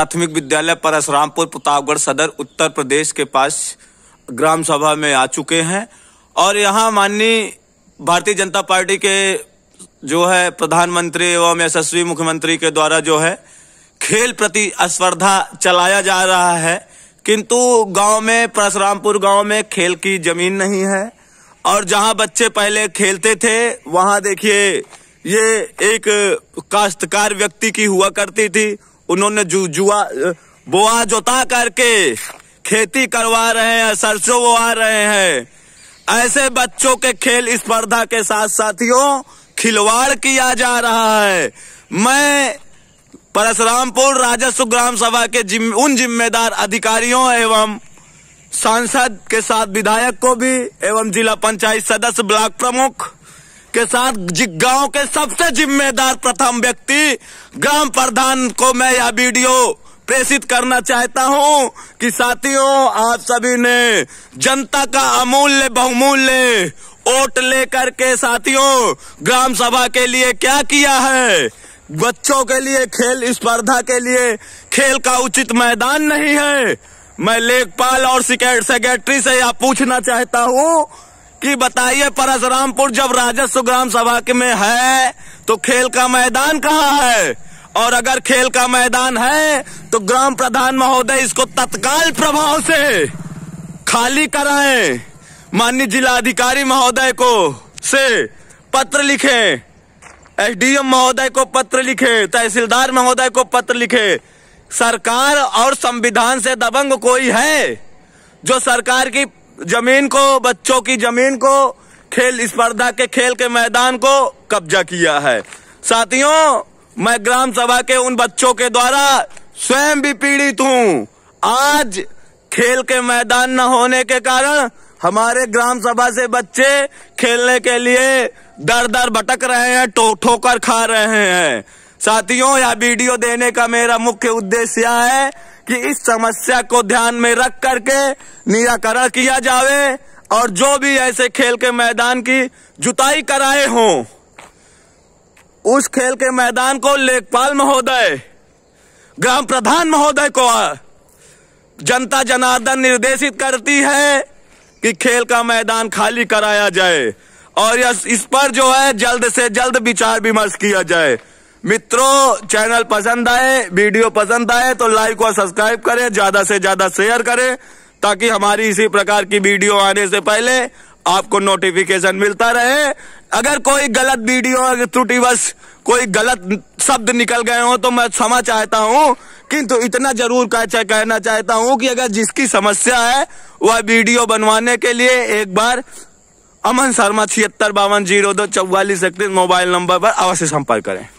प्राथमिक विद्यालय परशुरामपुर प्रतापगढ़ सदर उत्तर प्रदेश के पास ग्राम सभा में आ चुके हैं और यहाँ माननीय भारतीय जनता पार्टी के जो है प्रधानमंत्री एवं यशस्वी मुख्यमंत्री के द्वारा जो है खेल प्रति स्पर्धा चलाया जा रहा है किंतु गांव में परशुरामपुर गांव में खेल की जमीन नहीं है और जहां बच्चे पहले खेलते थे वहां देखिए ये एक काश्तकार व्यक्ति की हुआ करती थी उन्होंने जु, जुआ बोआ जोता करके खेती करवा रहे हैं सरसों बोआ रहे हैं ऐसे बच्चों के खेल स्पर्धा के साथ साथियों खिलवाड़ किया जा रहा है मैं परशुरामपुर राजस्व ग्राम सभा के जिम, उन जिम्मेदार अधिकारियों एवं सांसद के साथ विधायक को भी एवं जिला पंचायत सदस्य ब्लॉक प्रमुख के साथ गांव के सबसे जिम्मेदार प्रथम व्यक्ति ग्राम प्रधान को मैं यह वीडियो प्रेषित करना चाहता हूं कि साथियों आप सभी ने जनता का अमूल्य बहुमूल्य वोट लेकर के साथियों ग्राम सभा के लिए क्या किया है बच्चों के लिए खेल स्पर्धा के लिए खेल का उचित मैदान नहीं है मैं लेखपाल और सेक्रेटरी से यह पूछना चाहता हूँ कि बताइए परशुरामपुर जब राजस्व ग्राम सभा के में है तो खेल का मैदान कहाँ है और अगर खेल का मैदान है तो ग्राम प्रधान महोदय इसको तत्काल प्रभाव से खाली कराए माननीय जिलाधिकारी महोदय को से पत्र लिखे एसडीएम महोदय को पत्र लिखे तहसीलदार महोदय को पत्र लिखे सरकार और संविधान से दबंग कोई है जो सरकार की जमीन को बच्चों की जमीन को खेल स्पर्धा के खेल के मैदान को कब्जा किया है साथियों मैं ग्राम सभा के उन बच्चों के द्वारा स्वयं भी पीड़ित हूँ आज खेल के मैदान न होने के कारण हमारे ग्राम सभा से बच्चे खेलने के लिए दर दर भटक रहे हैं टो ठोकर खा रहे हैं साथियों यह वीडियो देने का मेरा मुख्य उद्देश्य है कि इस समस्या को ध्यान में रख करके निराकरण किया जावे और जो भी ऐसे खेल के मैदान की जुताई कराए हों उस खेल के मैदान को लेखपाल महोदय ग्राम प्रधान महोदय को जनता जनार्दन निर्देशित करती है कि खेल का मैदान खाली कराया जाए और इस पर जो है जल्द से जल्द विचार विमर्श किया जाए मित्रों चैनल पसंद आए वीडियो पसंद आए तो लाइक और सब्सक्राइब करें ज्यादा से ज्यादा शेयर करें ताकि हमारी इसी प्रकार की वीडियो आने से पहले आपको नोटिफिकेशन मिलता रहे अगर कोई गलत वीडियो त्रुटि बस कोई गलत शब्द निकल गए हो तो मैं क्षमा चाहता हूँ किंतु इतना जरूर कहना चाहता हूँ कि अगर जिसकी समस्या है वह वीडियो बनवाने के लिए एक बार अमन शर्मा छिहत्तर बावन जीरो दो चौवालीस इकतीस मोबाइल नंबर पर अवश्य संपर्क करें